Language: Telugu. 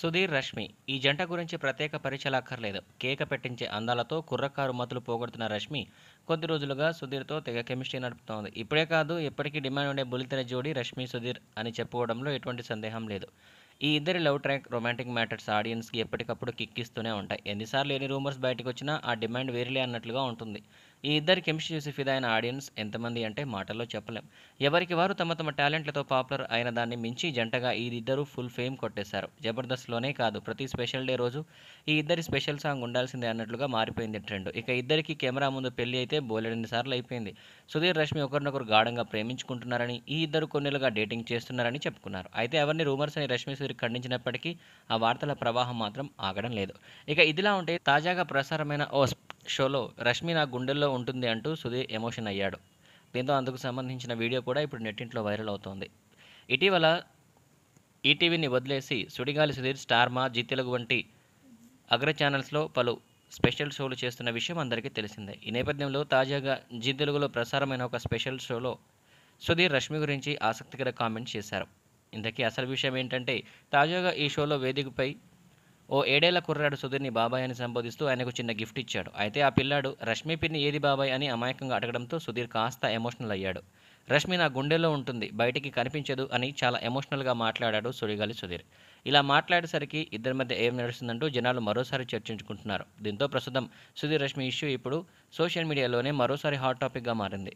సుధీర్ రష్మి ఈ జంట గురించి ప్రత్యేక పరిచయం అక్కర్లేదు కేక పెట్టించే అందాలతో కుర్రకారు మతులు పోగొడుతున్న రష్మి కొద్ది రోజులుగా సుధీర్తో తెగ కెమిస్ట్రీ నడుపుతోంది ఇప్పుడే కాదు ఇప్పటికీ డిమాండ్ ఉండే బుల్లితెర జోడి రష్మి సుధీర్ అని చెప్పుకోవడంలో ఎటువంటి సందేహం లేదు ఈ ఇద్దరి లవ్ ట్రాక్ రొమాంటిక్ మ్యాటర్స్ ఆడియన్స్కి ఎప్పటికప్పుడు కిక్కిస్తూనే ఉంటాయి ఎన్నిసార్లు ఎన్ని రూమర్స్ బయటకు వచ్చినా ఆ డిమాండ్ వేరులే అన్నట్లుగా ఉంటుంది ఈ ఇద్దరి కెమిస్ట్రీ చూసి అయిన ఆడియన్స్ ఎంతమంది అంటే మాటల్లో చెప్పలేం ఎవరికి వారు తమ తమ టాలెంట్లతో పాపులర్ అయిన దాన్ని మించి జంటగా ఈ ఇద్దరు ఫుల్ ఫేమ్ కొట్టేశారు జబర్దస్త్లోనే కాదు ప్రతి స్పెషల్ డే రోజు ఈ ఇద్దరి స్పెషల్ సాంగ్ ఉండాల్సిందే అన్నట్లుగా మారిపోయింది ట్రెండ్ ఇక ఇద్దరికి కెమెరా ముందు పెళ్లి అయితే బోలెడన్ని సార్లు అయిపోయింది సుధీర్ రష్మి ఒకరినొకరు గాఢంగా ప్రేమించుకుంటున్నారని ఈ ఇద్దరు కొన్నిలుగా డేటింగ్ చేస్తున్నారని చెప్పుకున్నారు అయితే ఎవరిని రూమర్స్ అని రష్మి సుధీర్ ఖండించినప్పటికీ ఆ వార్తల ప్రవాహం మాత్రం ఆగడం లేదు ఇక ఇదిలా ఉంటే తాజాగా ప్రసారమైన ఓ షోలో రష్మి నా గుండెల్లో ఉంటుంది అంటూ సుధీర్ ఎమోషన్ అయ్యాడు దీంతో అందుకు సంబంధించిన వీడియో కూడా ఇప్పుడు నెట్టింట్లో వైరల్ అవుతోంది ఇటీవల ఈటీవీని వదిలేసి సుడిగాలి సుధీర్ స్టార్మా జీ తెలుగు వంటి అగ్ర ఛానల్స్లో పలు స్పెషల్ షోలు చేస్తున్న విషయం అందరికీ తెలిసిందే ఈ నేపథ్యంలో తాజాగా జీ తెలుగులో ప్రసారమైన ఒక స్పెషల్ షోలో సుధీర్ రష్మి గురించి ఆసక్తికర కామెంట్స్ చేశారు ఇంతకీ అసలు విషయం ఏంటంటే తాజాగా ఈ షోలో వేదికపై ఓ ఏడేళ్ల కుర్రాడు సుధీర్ని బాబాయ్ అని సంబోధిస్తూ ఆయనకు చిన్న గిఫ్ట్ ఇచ్చాడు అయితే ఆ పిల్లాడు రష్మి పిన్ని ఏది బాబాయ్ అని అమాయకంగా అడగడంతో సుధీర్ కాస్త ఎమోషనల్ అయ్యాడు రష్మి నా గుండెలో ఉంటుంది బయటికి కనిపించదు అని చాలా ఎమోషనల్గా మాట్లాడాడు సుడిగాలి సుధీర్ ఇలా మాట్లాడేసరికి ఇద్దరి మధ్య ఏం నడుస్తుందంటూ జనాలు మరోసారి చర్చించుకుంటున్నారు దీంతో ప్రస్తుతం సుధీర్ రష్మి ఇష్యూ ఇప్పుడు సోషల్ మీడియాలోనే మరోసారి హాట్ టాపిక్గా మారింది